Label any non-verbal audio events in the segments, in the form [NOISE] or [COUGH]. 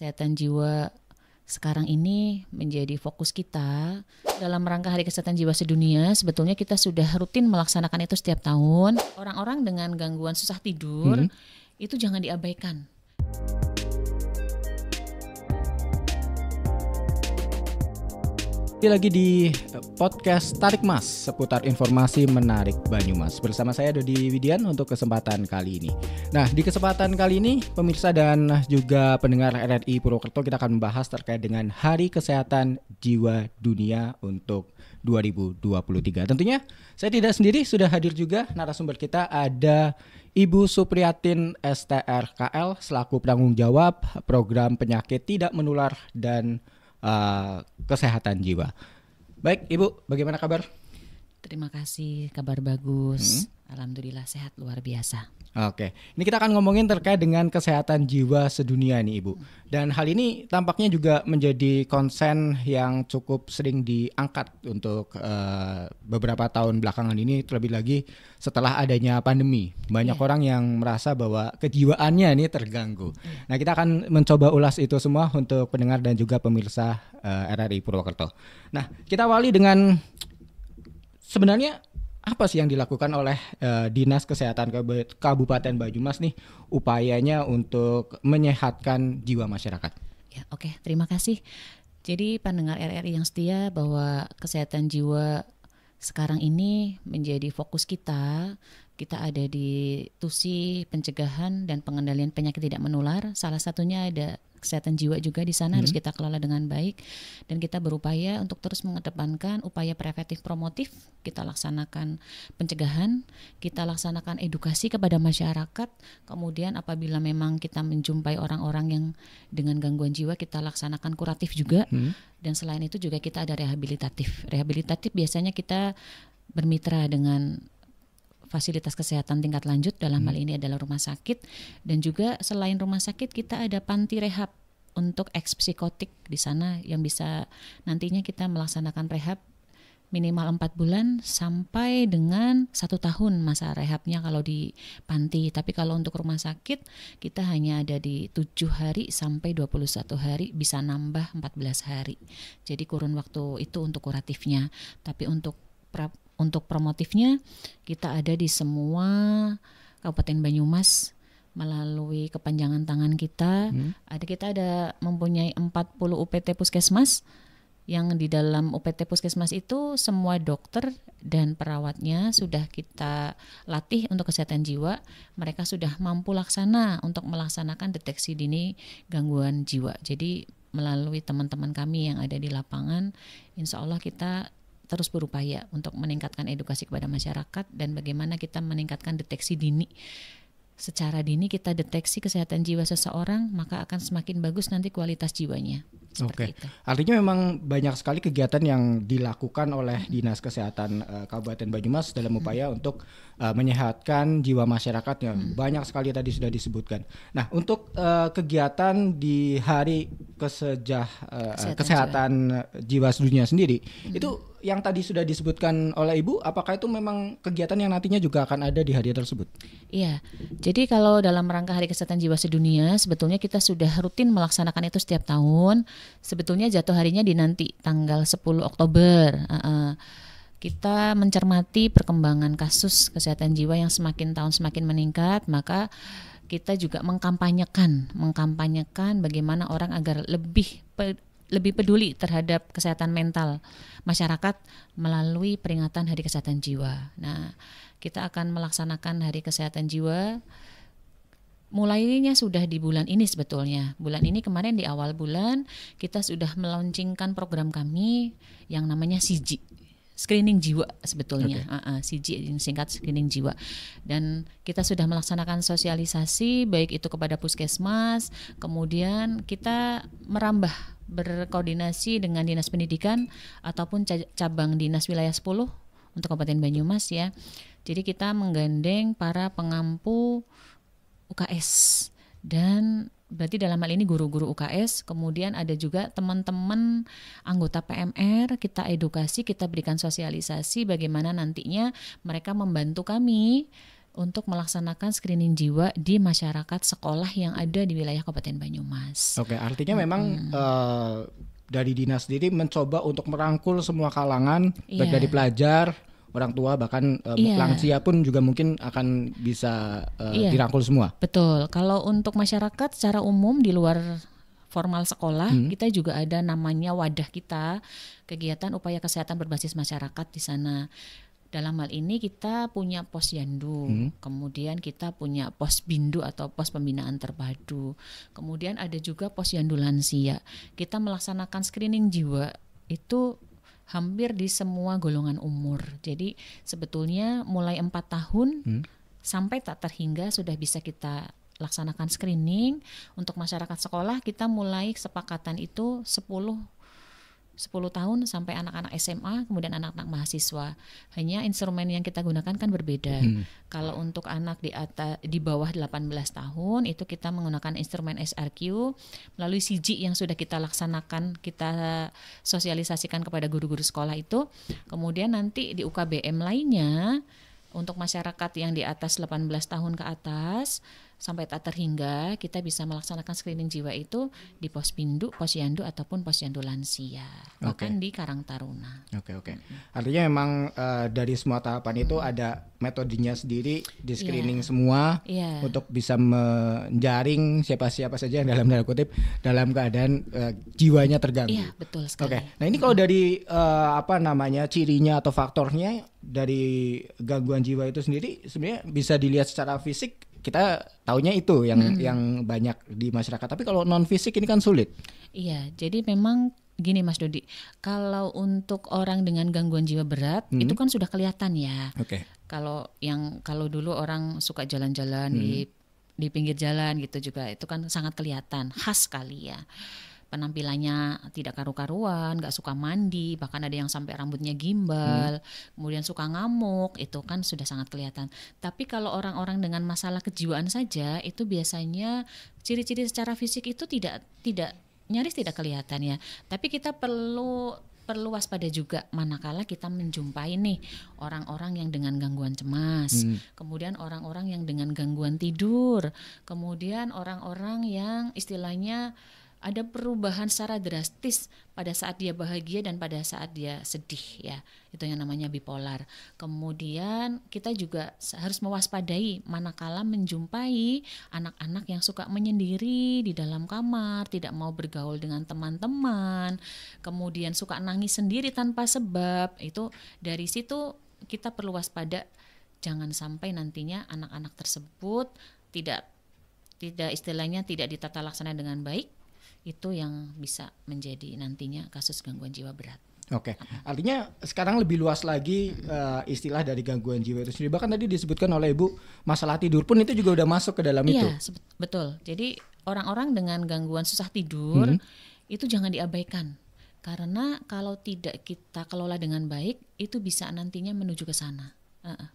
kesehatan jiwa sekarang ini menjadi fokus kita dalam rangka Hari Kesehatan Jiwa Sedunia. Sebetulnya kita sudah rutin melaksanakan itu setiap tahun. Orang-orang dengan gangguan susah tidur hmm. itu jangan diabaikan. Kembali lagi di podcast Tarik Mas seputar informasi menarik Banyumas bersama saya Dodi Widian untuk kesempatan kali ini. Nah, di kesempatan kali ini pemirsa dan juga pendengar RRI Purwokerto kita akan membahas terkait dengan Hari Kesehatan Jiwa Dunia untuk 2023. Tentunya saya tidak sendiri sudah hadir juga narasumber kita ada Ibu Supriyatin STRKL selaku penanggung jawab program penyakit tidak menular dan uh, kesehatan jiwa. Baik, Ibu, bagaimana kabar? Terima kasih, kabar bagus. Hmm. Alhamdulillah sehat luar biasa. Oke, ini kita akan ngomongin terkait dengan kesehatan jiwa sedunia nih Ibu. Hmm. Dan hal ini tampaknya juga menjadi konsen yang cukup sering diangkat untuk uh, beberapa tahun belakangan ini terlebih lagi setelah adanya pandemi. Banyak yeah. orang yang merasa bahwa kejiwaannya ini terganggu. Yeah. Nah, kita akan mencoba ulas itu semua untuk pendengar dan juga pemirsa uh, eh, RRI Purwokerto. Nah, kita awali dengan sebenarnya apa sih yang dilakukan oleh uh, Dinas Kesehatan Kabupaten Banyumas nih upayanya untuk menyehatkan jiwa masyarakat? Ya, oke, okay. terima kasih. Jadi pendengar RRI yang setia bahwa kesehatan jiwa sekarang ini menjadi fokus kita kita ada di TUSI pencegahan dan pengendalian penyakit tidak menular. Salah satunya ada kesehatan jiwa juga di sana hmm. harus kita kelola dengan baik dan kita berupaya untuk terus mengedepankan upaya preventif promotif kita laksanakan pencegahan kita laksanakan edukasi kepada masyarakat kemudian apabila memang kita menjumpai orang-orang yang dengan gangguan jiwa kita laksanakan kuratif juga hmm. dan selain itu juga kita ada rehabilitatif rehabilitatif biasanya kita bermitra dengan fasilitas kesehatan tingkat lanjut dalam hmm. hal ini adalah rumah sakit dan juga selain rumah sakit kita ada panti rehab untuk eks psikotik di sana yang bisa nantinya kita melaksanakan rehab minimal empat bulan sampai dengan satu tahun masa rehabnya kalau di panti. Tapi kalau untuk rumah sakit kita hanya ada di tujuh hari sampai 21 hari bisa nambah 14 hari. Jadi kurun waktu itu untuk kuratifnya. Tapi untuk untuk promotifnya kita ada di semua Kabupaten Banyumas melalui kepanjangan tangan kita. Hmm. Ada kita ada mempunyai 40 UPT Puskesmas yang di dalam UPT Puskesmas itu semua dokter dan perawatnya sudah kita latih untuk kesehatan jiwa. Mereka sudah mampu laksana untuk melaksanakan deteksi dini gangguan jiwa. Jadi melalui teman-teman kami yang ada di lapangan, insya Allah kita terus berupaya untuk meningkatkan edukasi kepada masyarakat dan bagaimana kita meningkatkan deteksi dini. Secara dini kita deteksi kesehatan jiwa seseorang, maka akan semakin bagus nanti kualitas jiwanya. Oke, okay. artinya memang banyak sekali kegiatan yang dilakukan oleh dinas kesehatan uh, Kabupaten Banyumas dalam hmm. upaya hmm. untuk uh, menyehatkan jiwa masyarakatnya. Hmm. Banyak sekali tadi sudah disebutkan. Nah, untuk uh, kegiatan di hari kesejah uh, kesehatan, kesehatan jiwa, jiwa dunia sendiri, hmm. itu yang tadi sudah disebutkan oleh Ibu, apakah itu memang kegiatan yang nantinya juga akan ada di hari tersebut? Iya, jadi kalau dalam rangka Hari Kesehatan Jiwa Sedunia, sebetulnya kita sudah rutin melaksanakan itu setiap tahun sebetulnya jatuh harinya di nanti tanggal 10 Oktober. Uh, uh, kita mencermati perkembangan kasus kesehatan jiwa yang semakin tahun semakin meningkat, maka kita juga mengkampanyekan, mengkampanyekan bagaimana orang agar lebih pe, lebih peduli terhadap kesehatan mental masyarakat melalui peringatan Hari Kesehatan Jiwa. Nah, kita akan melaksanakan Hari Kesehatan Jiwa mulainya sudah di bulan ini sebetulnya. Bulan ini kemarin di awal bulan kita sudah meluncurkan program kami yang namanya Siji screening jiwa sebetulnya okay. uh, uh, ah, CG singkat screening jiwa dan kita sudah melaksanakan sosialisasi baik itu kepada puskesmas kemudian kita merambah berkoordinasi dengan dinas pendidikan ataupun cabang dinas wilayah 10 untuk Kabupaten Banyumas ya jadi kita menggandeng para pengampu UKS dan berarti dalam hal ini guru-guru UKS, kemudian ada juga teman-teman anggota PMR, kita edukasi, kita berikan sosialisasi bagaimana nantinya mereka membantu kami untuk melaksanakan screening jiwa di masyarakat sekolah yang ada di wilayah Kabupaten Banyumas. Oke, artinya hmm. memang uh, dari dinas sendiri mencoba untuk merangkul semua kalangan, iya. baik dari pelajar, orang tua bahkan yeah. Iya. lansia pun juga mungkin akan bisa uh, eh, yeah. dirangkul semua. Betul. Kalau untuk masyarakat secara umum di luar formal sekolah, hmm. kita juga ada namanya wadah kita, kegiatan upaya kesehatan berbasis masyarakat di sana. Dalam hal ini kita punya pos yandu, hmm. kemudian kita punya pos bindu atau pos pembinaan terpadu. Kemudian ada juga pos yandu lansia. Kita melaksanakan screening jiwa itu hampir di semua golongan umur. Jadi sebetulnya mulai empat tahun hmm. sampai tak terhingga sudah bisa kita laksanakan screening. Untuk masyarakat sekolah kita mulai kesepakatan itu 10 10 tahun sampai anak-anak SMA, kemudian anak-anak mahasiswa. Hanya instrumen yang kita gunakan kan berbeda. Hmm. Kalau untuk anak di atas di bawah 18 tahun itu kita menggunakan instrumen SRQ melalui CG yang sudah kita laksanakan, kita sosialisasikan kepada guru-guru sekolah itu. Kemudian nanti di UKBM lainnya untuk masyarakat yang di atas 18 tahun ke atas sampai tak terhingga kita bisa melaksanakan screening jiwa itu di pos pos Posyandu ataupun Posyandu Lansia, okay. bahkan di Karang Taruna. Oke okay, oke. Okay. Artinya memang uh, dari semua tahapan itu ada metodenya sendiri di iya. screening yeah. semua yeah. untuk bisa menjaring siapa-siapa saja yang dalam tanda kutip dalam keadaan uh, jiwanya terganggu. Iya, yeah, betul sekali. Oke. Okay. Nah, ini kalau dari uh, apa namanya cirinya atau faktornya dari gangguan jiwa itu sendiri sebenarnya bisa dilihat secara fisik kita taunya itu yang hmm. yang banyak di masyarakat. Tapi kalau non fisik ini kan sulit. Iya, jadi memang gini Mas Dodi, kalau untuk orang dengan gangguan jiwa berat hmm. itu kan sudah kelihatan ya. Oke. Okay. Kalau yang kalau dulu orang suka jalan-jalan hmm. di mm-hmm. di pinggir jalan gitu juga itu kan sangat kelihatan khas sekali ya penampilannya tidak karu-karuan, nggak suka mandi, bahkan ada yang sampai rambutnya gimbal, hmm. kemudian suka ngamuk, itu kan sudah sangat kelihatan. Tapi kalau orang-orang dengan masalah kejiwaan saja, itu biasanya ciri-ciri secara fisik itu tidak tidak nyaris tidak kelihatan ya. Tapi kita perlu perlu waspada juga manakala kita menjumpai nih orang-orang yang dengan gangguan cemas, hmm. kemudian orang-orang yang dengan gangguan tidur, kemudian orang-orang yang istilahnya ada perubahan secara drastis pada saat dia bahagia dan pada saat dia sedih ya itu yang namanya bipolar kemudian kita juga harus mewaspadai manakala menjumpai anak-anak yang suka menyendiri di dalam kamar tidak mau bergaul dengan teman-teman kemudian suka nangis sendiri tanpa sebab itu dari situ kita perlu waspada jangan sampai nantinya anak-anak tersebut tidak tidak istilahnya tidak ditata laksana dengan baik itu yang bisa menjadi nantinya kasus gangguan jiwa berat. Oke, okay. artinya sekarang lebih luas lagi uh, istilah dari gangguan jiwa itu sendiri. Bahkan tadi disebutkan oleh Ibu, masalah tidur pun itu juga udah masuk ke dalam iya, itu. Iya, betul. Jadi orang-orang dengan gangguan susah tidur hmm. itu jangan diabaikan. Karena kalau tidak kita kelola dengan baik, itu bisa nantinya menuju ke sana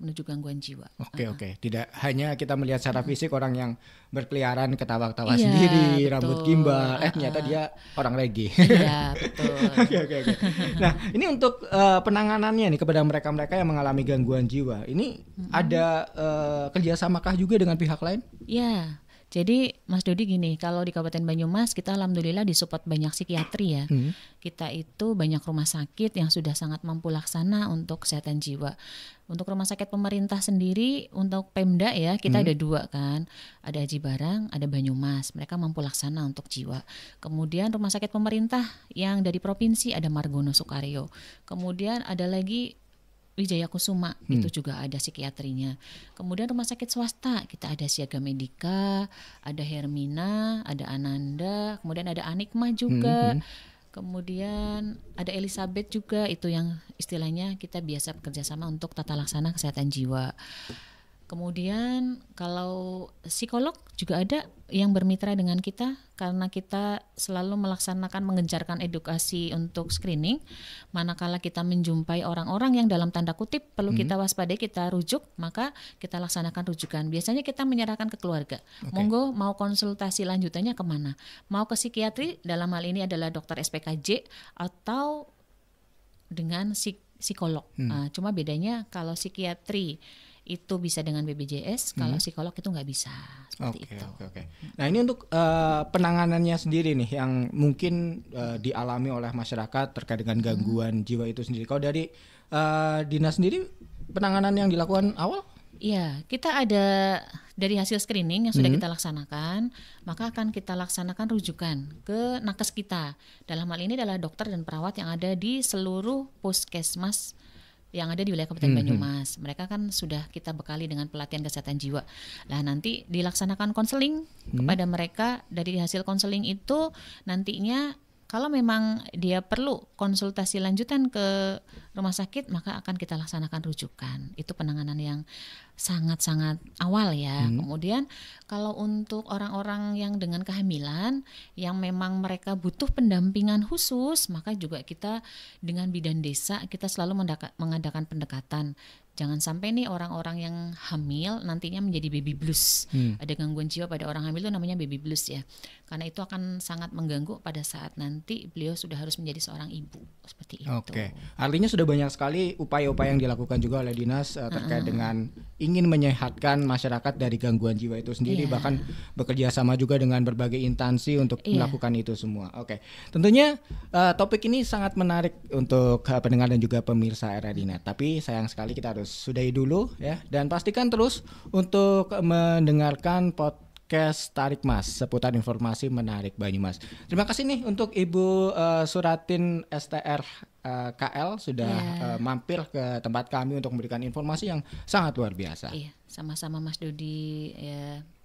menuju gangguan jiwa. Oke okay, oke, okay. tidak hanya kita melihat secara fisik orang yang berkeliaran ketawa-ketawa yeah, sendiri, betul. rambut gimbal, eh ternyata dia orang reggae. Iya [LAUGHS] betul. Oke oke oke. Nah ini untuk uh, penanganannya nih kepada mereka-mereka yang mengalami gangguan jiwa, ini mm -hmm. ada uh, kerjasamakah juga dengan pihak lain? Iya. Yeah. Jadi Mas Dodi gini, kalau di Kabupaten Banyumas kita alhamdulillah disupport banyak psikiatri ya. Hmm. Kita itu banyak rumah sakit yang sudah sangat mampu laksana untuk kesehatan jiwa. Untuk rumah sakit pemerintah sendiri, untuk Pemda ya, kita hmm. ada dua kan. Ada Aji Barang, ada Banyumas. Mereka mampu laksana untuk jiwa. Kemudian rumah sakit pemerintah yang dari provinsi ada Margono Sukario. Kemudian ada lagi Wijaya Kusuma hmm. itu juga ada psikiatrinya. Kemudian rumah sakit swasta kita ada Siaga Medika, ada Hermina, ada Ananda, kemudian ada Anikma juga. Hmm, hmm. Kemudian ada Elizabeth juga itu yang istilahnya kita biasa bekerja sama untuk tata laksana kesehatan jiwa. Kemudian kalau psikolog juga ada yang bermitra dengan kita karena kita selalu melaksanakan mengejarkan edukasi untuk screening manakala kita menjumpai orang-orang yang dalam tanda kutip perlu hmm. kita waspadai kita rujuk maka kita laksanakan rujukan biasanya kita menyerahkan ke keluarga okay. monggo mau konsultasi lanjutannya kemana mau ke psikiatri dalam hal ini adalah dokter SPKJ atau dengan psikolog hmm. uh, cuma bedanya kalau psikiatri itu bisa dengan BPJS, kalau hmm. psikolog itu nggak bisa. Oke, okay, oke, Nah ini untuk uh, penanganannya sendiri nih yang mungkin uh, dialami oleh masyarakat terkait dengan hmm. gangguan hmm. jiwa itu sendiri. Kalau dari uh, eh, Dina sendiri penanganan yang dilakukan awal? Iya, kita ada dari hasil screening yang sudah hmm. kita laksanakan, maka akan kita laksanakan rujukan ke nakes kita. Dalam hal ini adalah dokter dan perawat yang ada di seluruh puskesmas yang ada di wilayah Kabupaten mm-hmm. Banyumas. Mereka kan sudah kita bekali dengan pelatihan kesehatan jiwa. Nah, nanti dilaksanakan konseling mm-hmm. kepada mereka dari hasil konseling itu nantinya kalau memang dia perlu konsultasi lanjutan ke rumah sakit maka akan kita laksanakan rujukan. Itu penanganan yang sangat-sangat awal ya. Hmm. Kemudian kalau untuk orang-orang yang dengan kehamilan yang memang mereka butuh pendampingan khusus, maka juga kita dengan bidan desa kita selalu mengadakan pendekatan jangan sampai nih orang-orang yang hamil nantinya menjadi baby blues. Hmm. Ada gangguan jiwa pada orang hamil itu namanya baby blues ya. Karena itu akan sangat mengganggu pada saat nanti beliau sudah harus menjadi seorang ibu seperti itu. Oke. Okay. Artinya sudah banyak sekali upaya-upaya yang dilakukan juga oleh dinas uh, terkait uh -uh. dengan ingin menyehatkan masyarakat dari gangguan jiwa itu sendiri yeah. bahkan bekerja sama juga dengan berbagai instansi untuk yeah. melakukan itu semua. Oke. Okay. Tentunya uh, topik ini sangat menarik untuk uh, pendengar dan juga pemirsa era Dina. Tapi sayang sekali kita harus sudahi dulu ya dan pastikan terus untuk mendengarkan podcast podcast Tarik Mas seputar informasi menarik Banyumas. Terima kasih nih untuk Ibu uh, Suratin STR uh, eh, KL sudah yeah. Iya. uh, mampir ke tempat kami untuk memberikan informasi yang sangat luar biasa. Iya, sama-sama Mas Dodi ya